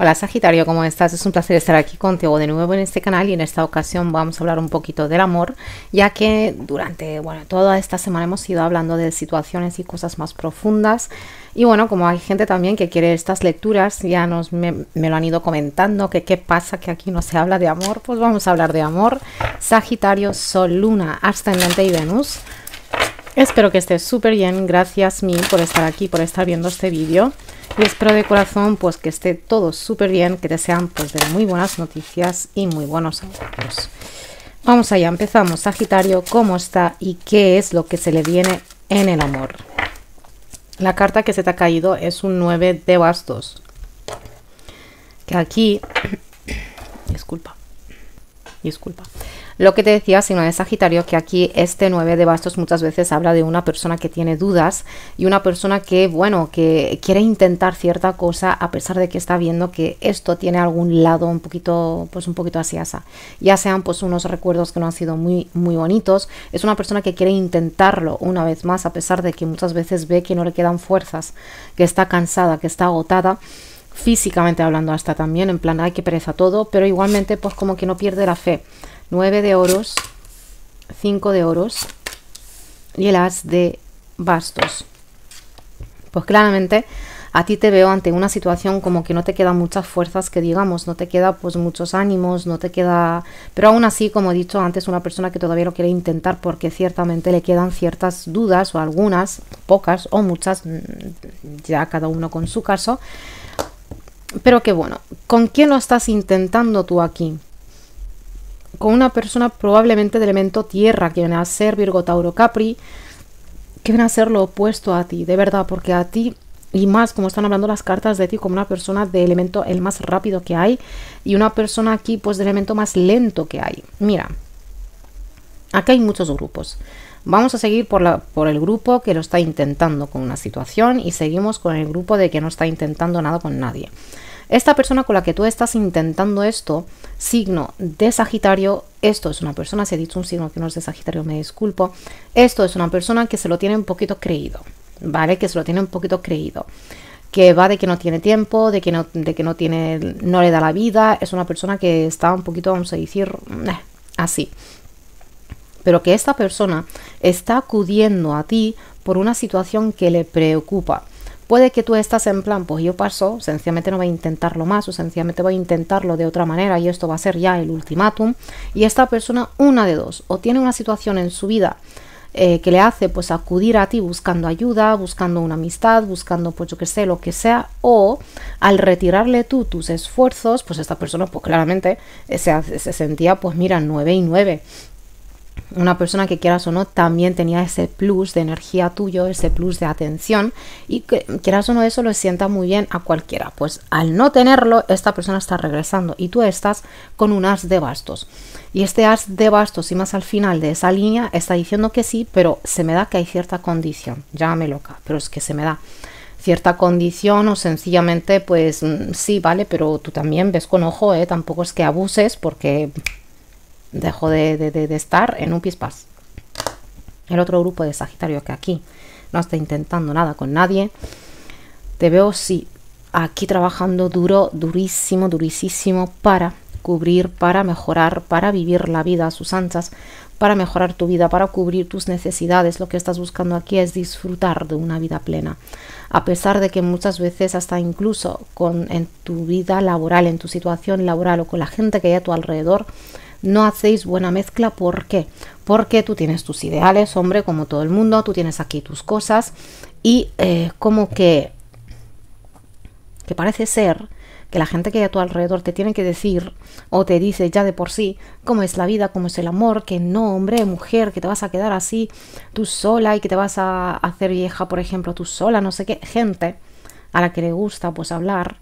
Hola Sagitario, ¿cómo estás? Es un placer estar aquí contigo de nuevo en este canal y en esta ocasión vamos a hablar un poquito del amor, ya que durante bueno, toda esta semana hemos ido hablando de situaciones y cosas más profundas. Y bueno, como hay gente también que quiere estas lecturas, ya nos, me, lo han ido comentando, que qué pasa que aquí no se habla de amor, pues vamos a hablar de amor. Sagitario, Sol, Luna, Ascendente y Venus. Espero que estés súper bien, gracias mil por estar aquí, por estar viendo este vídeo. Y espero de corazón pues que esté todo súper bien, que te sean pues de muy buenas noticias y muy buenos amigos Vamos allá, empezamos. Sagitario, ¿cómo está y qué es lo que se le viene en el amor? La carta que se te ha caído es un 9 de bastos. Que aquí... disculpa. Disculpa. Lo que te decía, si no es Sagitario, que aquí este 9 de bastos muchas veces habla de una persona que tiene dudas y una persona que, bueno, que quiere intentar cierta cosa a pesar de que está viendo que esto tiene algún lado un poquito, pues un poquito así Ya sean pues unos recuerdos que no han sido muy, muy bonitos. Es una persona que quiere intentarlo una vez más a pesar de que muchas veces ve que no le quedan fuerzas, que está cansada, que está agotada físicamente hablando hasta también, en plan, hay que pereza todo, pero igualmente pues como que no pierde la fe. 9 de oros, 5 de oros y el as de bastos. Pues claramente a ti te veo ante una situación como que no te quedan muchas fuerzas que digamos, no te queda pues muchos ánimos, no te queda... Pero aún así, como he dicho antes, una persona que todavía lo quiere intentar porque ciertamente le quedan ciertas dudas o algunas, pocas o muchas, mm, ya cada uno con su caso. Pero qué bueno, ¿con quién lo estás intentando tú aquí? con una persona probablemente de elemento tierra, que viene a ser Virgo Tauro Capri, que viene a ser lo opuesto a ti, de verdad, porque a ti, y más como están hablando las cartas de ti, como una persona de elemento el más rápido que hay, y una persona aquí pues de elemento más lento que hay. Mira, aquí hay muchos grupos. Vamos a seguir por, por el grupo que lo está intentando con una situación y seguimos con el grupo de que no está intentando nada con nadie. Esta persona con la que tú estás intentando esto, signo de Sagitario, esto es una persona, si he dicho un signo que no es de Sagitario, me disculpo, esto es una persona que se lo tiene un poquito creído, ¿vale? Que se lo tiene un poquito creído que va de que no tiene tiempo, de que no, de que no tiene, no le da la vida, es una persona que está un poquito, vamos a decir, eh, así pero que esta persona está acudiendo a ti por una situación que le preocupa. Puede que tú estás en plan, pues yo paso, sencillamente no voy a intentarlo más o sencillamente voy a intentarlo de otra manera y esto va a ser ya el ultimátum. Y esta persona, una de dos, o tiene una situación en su vida eh, que le hace pues acudir a ti buscando ayuda, buscando una amistad, buscando pues yo que sé, lo que sea, o al retirarle tú tus esfuerzos, pues esta persona pues claramente eh, se, se, sentía pues mira nueve y nueve una persona que quieras o no también tenía ese plus de energía tuyo, ese plus de atención y que quieras o no eso lo sienta muy bien a cualquiera. Pues al no tenerlo, esta persona está regresando y tú estás con un as de bastos. Y este as de bastos y más al final de esa línea está diciendo que sí, pero se me da que hay cierta condición. Llámame loca, pero es que se me da cierta condición o sencillamente pues mm, sí, vale, pero tú también ves con ojo, ¿eh? tampoco es que abuses porque dejo de, de, estar en un pispas El otro grupo de Sagitario que aquí no está intentando nada con nadie. Te veo sí aquí trabajando duro, durísimo, durísimo para cubrir, para mejorar, para vivir la vida a sus anchas, para mejorar tu vida, para cubrir tus necesidades. Lo que estás buscando aquí es disfrutar de una vida plena. A pesar de que muchas veces hasta incluso con en tu vida laboral, en tu situación laboral o con la gente que hay a tu alrededor, no hacéis buena mezcla. ¿Por qué? Porque tú tienes tus ideales, hombre, como todo el mundo, tú tienes aquí tus cosas y eh, como que, que parece ser que la gente que hay a tu alrededor te tiene que decir o te dice ya de por sí cómo es la vida, cómo es el amor, que no, hombre, mujer, que te vas a quedar así tú sola y que te vas a hacer vieja, por ejemplo, tú sola, no sé qué, gente a la que le gusta pues hablar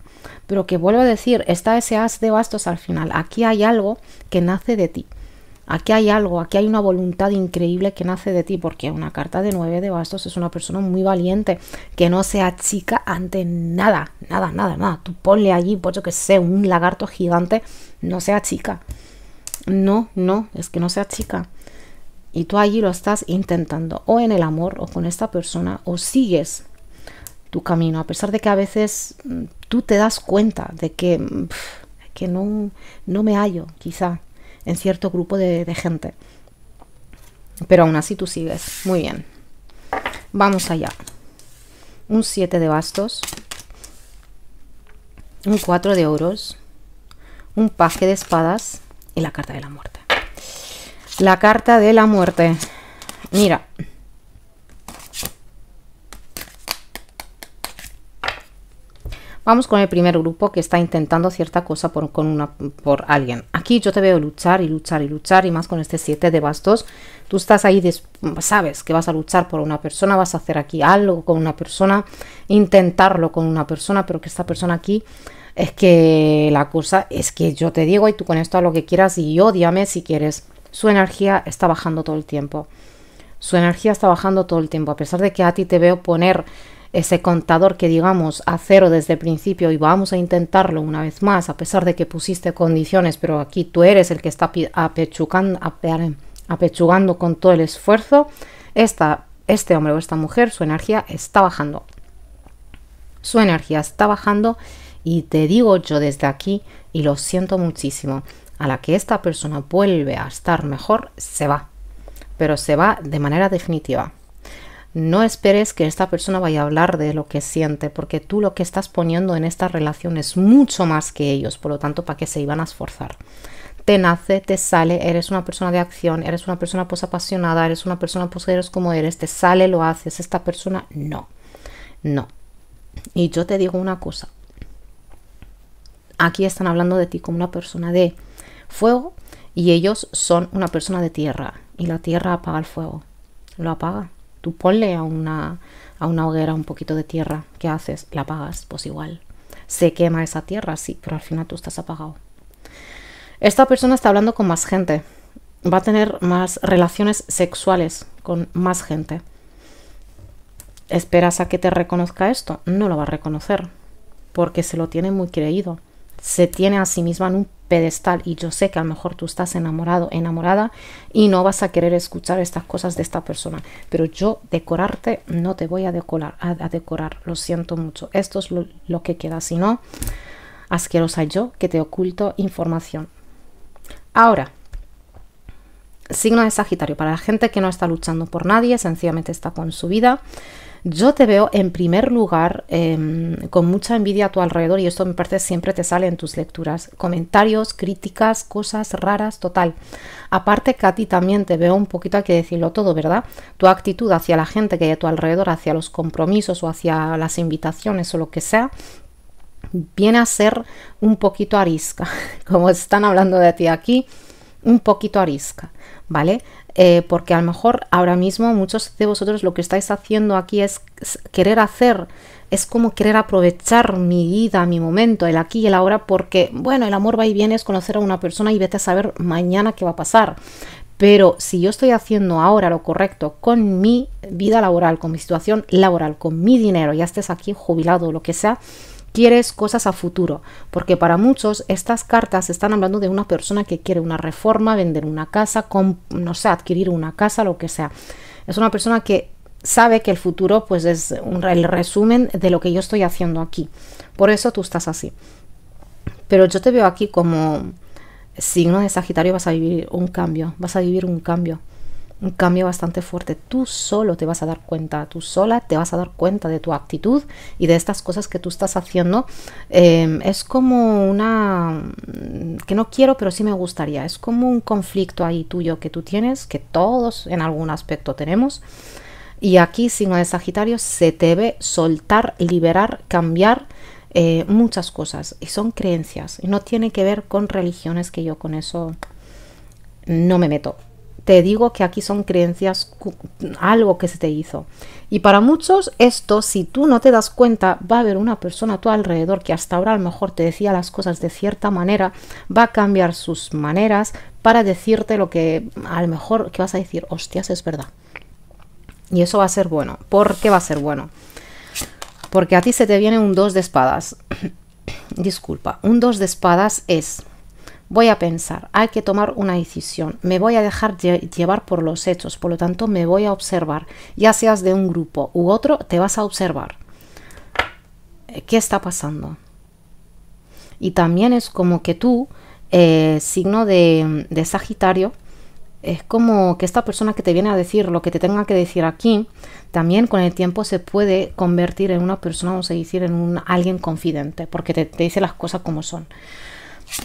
pero que vuelvo a decir, está ese as de bastos al final. Aquí hay algo que nace de ti. Aquí hay algo, aquí hay una voluntad increíble que nace de ti, porque una carta de nueve de bastos es una persona muy valiente, que no sea chica ante nada, nada, nada, nada. Tú ponle allí, pues yo que sé, un lagarto gigante, no sea chica. No, no, es que no sea chica. Y tú allí lo estás intentando, o en el amor, o con esta persona, o sigues tu camino, a pesar de que a veces mm, tú te das cuenta de que, mm, que no, no me hallo quizá en cierto grupo de, de gente. Pero aún así tú sigues. Muy bien. Vamos allá. Un 7 de bastos. Un 4 de oros. Un paje de espadas. Y la carta de la muerte. La carta de la muerte. Mira, Vamos con el primer grupo que está intentando cierta cosa por, con una, por alguien. Aquí yo te veo luchar y luchar y luchar y más con este 7 de bastos. Tú estás ahí, sabes que vas a luchar por una persona, vas a hacer aquí algo con una persona, intentarlo con una persona, pero que esta persona aquí es que la cosa es que yo te digo y tú con esto a lo que quieras y odiame si quieres. Su energía está bajando todo el tiempo. Su energía está bajando todo el tiempo, a pesar de que a ti te veo poner ese contador que digamos a cero desde el principio y vamos a intentarlo una vez más, a pesar de que pusiste condiciones, pero aquí tú eres el que está apechugando con todo el esfuerzo, este hombre o esta mujer, su energía está bajando. Su energía está bajando y te digo yo desde aquí, y lo siento muchísimo, a la que esta persona vuelve a estar mejor, se va. Pero se va de manera definitiva. No esperes que esta persona vaya a hablar de lo que siente, porque tú lo que estás poniendo en esta relación es mucho más que ellos, por lo tanto, ¿para que se iban a esforzar? Te nace, te sale, eres una persona de acción, eres una persona pues apasionada, eres una persona pues eres como eres, te sale, lo haces, esta persona no, no. Y yo te digo una cosa, aquí están hablando de ti como una persona de fuego y ellos son una persona de tierra y la tierra apaga el fuego, lo apaga tú ponle a una, a una hoguera un poquito de tierra, ¿qué haces? La apagas, pues igual. Se quema esa tierra, sí, pero al final tú estás apagado. Esta persona está hablando con más gente, va a tener más relaciones sexuales con más gente. ¿Esperas a que te reconozca esto? No lo va a reconocer, porque se lo tiene muy creído. Se tiene a sí misma en un pedestal y yo sé que a lo mejor tú estás enamorado, enamorada y no vas a querer escuchar estas cosas de esta persona, pero yo decorarte no te voy a decorar, a, decorar, lo siento mucho, esto es lo, que queda, si no, asquerosa yo que te oculto información. Ahora, signo de Sagitario, para la gente que no está luchando por nadie, sencillamente está con su vida. Yo te veo en primer lugar em, con mucha envidia a tu alrededor y esto me parece siempre te sale en tus lecturas. Comentarios, críticas, cosas raras, total. Aparte que a ti también te veo un poquito, hay que decirlo todo, ¿verdad? Tu actitud hacia la gente que hay a tu alrededor, hacia los compromisos o hacia las invitaciones o lo que sea, viene a ser un poquito arisca, como están hablando de ti aquí, un poquito arisca, ¿vale? Eh, porque a lo mejor ahora mismo muchos de vosotros lo que estáis haciendo aquí es querer hacer, es como querer aprovechar mi vida, mi momento, el aquí y el ahora, porque, bueno, el amor va y viene, es conocer a una persona y vete a saber mañana qué va a pasar. Pero si yo estoy haciendo ahora lo correcto con mi vida laboral, con mi situación laboral, con mi dinero, ya estés aquí jubilado o lo que sea, quieres cosas a futuro, porque para muchos estas cartas están hablando de una persona que quiere una reforma, vender una casa, no sé, adquirir una casa, lo que sea. Es una persona que sabe que el futuro pues es un, el resumen de lo que yo estoy haciendo aquí. Por eso tú estás así. Pero yo te veo aquí como signo de Sagitario vas a vivir un cambio, vas a vivir un cambio un cambio bastante fuerte. Tú solo te vas a dar cuenta, tú sola te vas a dar cuenta de tu actitud y de estas cosas que tú estás haciendo. Em, es como una... Mm, que no quiero, pero sí me gustaría. Es como un conflicto ahí tuyo que tú tienes, que todos en algún aspecto tenemos. Y aquí, signo de Sagitario, se te ve soltar, liberar, cambiar. Eh, muchas cosas y son creencias y no tiene que ver con religiones que yo con eso no me meto te digo que aquí son creencias, algo que se te hizo. Y para muchos esto, si tú no te das cuenta, va a haber una persona a tu alrededor que hasta ahora a lo mejor te decía las cosas de cierta manera, va a cambiar sus maneras para decirte lo que a lo mejor que vas a decir, hostias, es verdad. Y eso va a ser bueno. ¿Por qué va a ser bueno? Porque a ti se te viene un dos de espadas. Disculpa, un dos de espadas es voy a pensar, hay que tomar una decisión, me voy a dejar llevar por los hechos, por lo tanto me voy a observar, ya seas de un grupo u otro, te vas a observar. Eh, ¿Qué está pasando? Y también es como que tú, eh, signo de, Sagitario, es como que esta persona que te viene a decir lo que te tenga que decir aquí, también con el tiempo se puede convertir en una persona, vamos a decir, en un alguien confidente, porque te dice las cosas como son.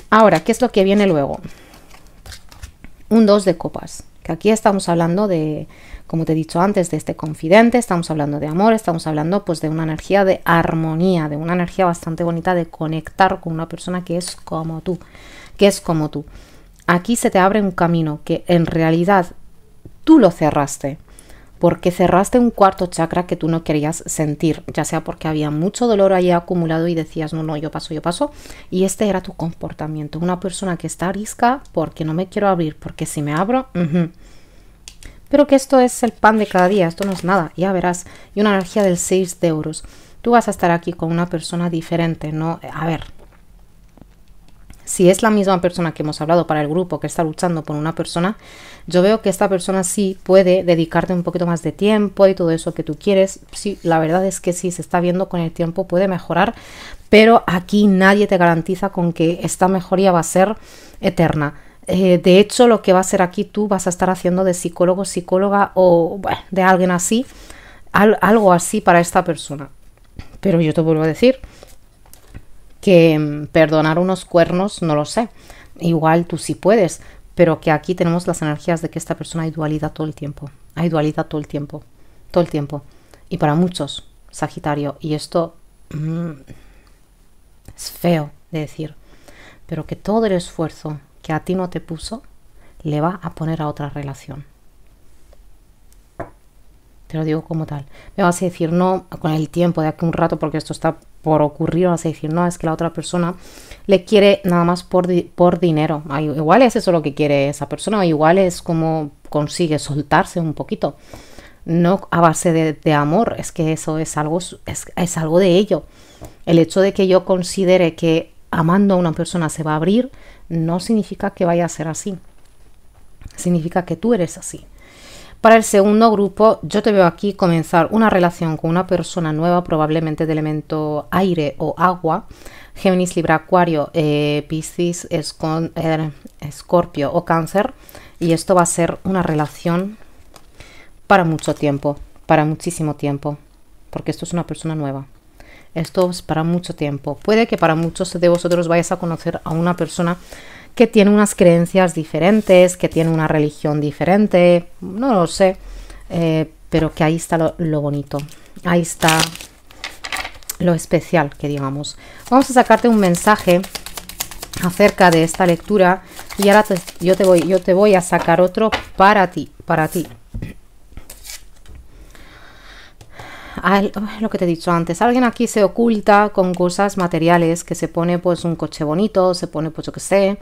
Ahora, ¿qué es lo que viene luego? Un 2 de copas, que aquí estamos hablando de, como te he dicho antes, de este confidente, estamos hablando de amor, estamos hablando pues de una energía de armonía, de una energía bastante bonita de conectar con una persona que es como tú, que es como tú. Aquí se te abre un camino que en realidad tú lo cerraste porque cerraste un cuarto chakra que tú no querías sentir, ya sea porque había mucho dolor ahí acumulado y decías, no, no, yo paso, yo paso, y este era tu comportamiento, una persona que está arisca porque no me quiero abrir, porque si me abro... Pero que esto es el pan de cada día, esto no es nada, ya verás. Y una energía del 6 de euros. Tú vas a estar aquí con una persona diferente, ¿no? A ver, si es la misma persona que hemos hablado para el grupo que está luchando por una persona, yo veo que esta persona sí puede dedicarte un poquito más de tiempo y todo eso que tú quieres. Sí, la verdad es que sí, se está viendo con el tiempo, puede mejorar, pero aquí nadie te garantiza con que esta mejoría va a ser eterna. Eh, de hecho, lo que va a ser aquí tú vas a estar haciendo de psicólogo, psicóloga o de alguien así, algo así para esta persona. Pero yo te vuelvo a decir, que mm, perdonar unos cuernos, no lo sé. Igual tú sí puedes, pero que aquí tenemos las energías de que esta persona hay dualidad todo el tiempo. Hay dualidad todo el tiempo. Todo el tiempo. Y para muchos, Sagitario, y esto mm, es feo de decir, pero que todo el esfuerzo que a ti no te puso le va a poner a otra relación. Te lo digo como tal. Me vas a decir, no, con el tiempo, de aquí un rato, porque esto está por ocurrir, o a decir, no, es que la otra persona le quiere nada más por, por dinero. igual es eso lo que quiere esa persona, igual es como consigue soltarse un poquito. No a base de, amor, es que eso es algo, es algo de ello. El hecho de que yo considere que amando a una persona se va a abrir, no significa que vaya a ser así. Significa que tú eres así. Para el segundo grupo, yo te veo aquí comenzar una relación con una persona nueva, probablemente de elemento aire o agua. Géminis, Libra, Acuario, eh, Piscis, eh, Escorpio o Cáncer. Y esto va a ser una relación para mucho tiempo, para muchísimo tiempo, porque esto es una persona nueva. Esto es para mucho tiempo. Puede que para muchos de vosotros vayas a conocer a una persona que tiene unas creencias diferentes, que tiene una religión diferente, no lo sé, eh, pero que ahí está lo, bonito, ahí está lo especial que digamos. Vamos a sacarte un mensaje acerca de esta lectura y ahora yo, te voy, yo te voy a sacar otro para ti, para ti, lo que te he dicho antes, alguien aquí se oculta con cosas materiales, que se pone pues un coche bonito, se pone pues yo que sé,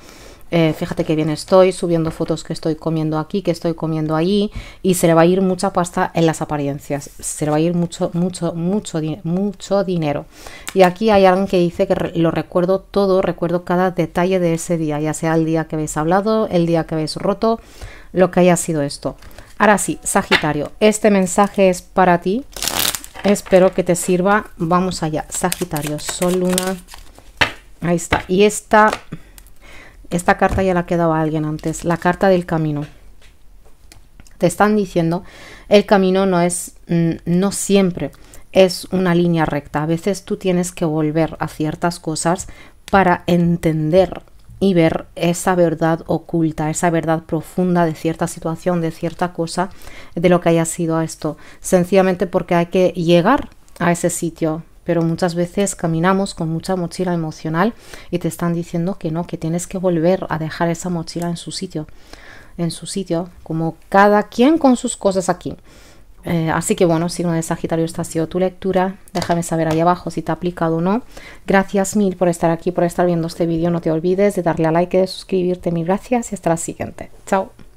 eh, fíjate que bien estoy, subiendo fotos que estoy comiendo aquí, que estoy comiendo allí, y se le va a ir mucha pasta en las apariencias, se le va a ir mucho, mucho, mucho, mucho dinero. Y aquí hay alguien que dice que lo recuerdo todo, recuerdo cada detalle de ese día, ya sea el día que habéis hablado, el día que habéis roto, lo que haya sido esto. Ahora sí, Sagitario, este mensaje es para ti espero que te sirva vamos allá sagitario sol luna ahí está y esta esta carta ya la quedaba alguien antes la carta del camino te están diciendo el camino no es mm, no siempre es una línea recta a veces tú tienes que volver a ciertas cosas para entender y ver esa verdad oculta, esa verdad profunda de cierta situación, de cierta cosa, de lo que haya sido esto. Sencillamente porque hay que llegar a ese sitio, pero muchas veces caminamos con mucha mochila emocional y te están diciendo que no, que tienes que volver a dejar esa mochila en su sitio, en su sitio, como cada quien con sus cosas aquí. Eh, así que bueno, si signo de Sagitario, esta ha sido tu lectura. Déjame saber ahí abajo si te ha aplicado o no. Gracias mil por estar aquí, por estar viendo este vídeo. No te olvides de darle a like, de suscribirte. Mil gracias y hasta la siguiente. Chao.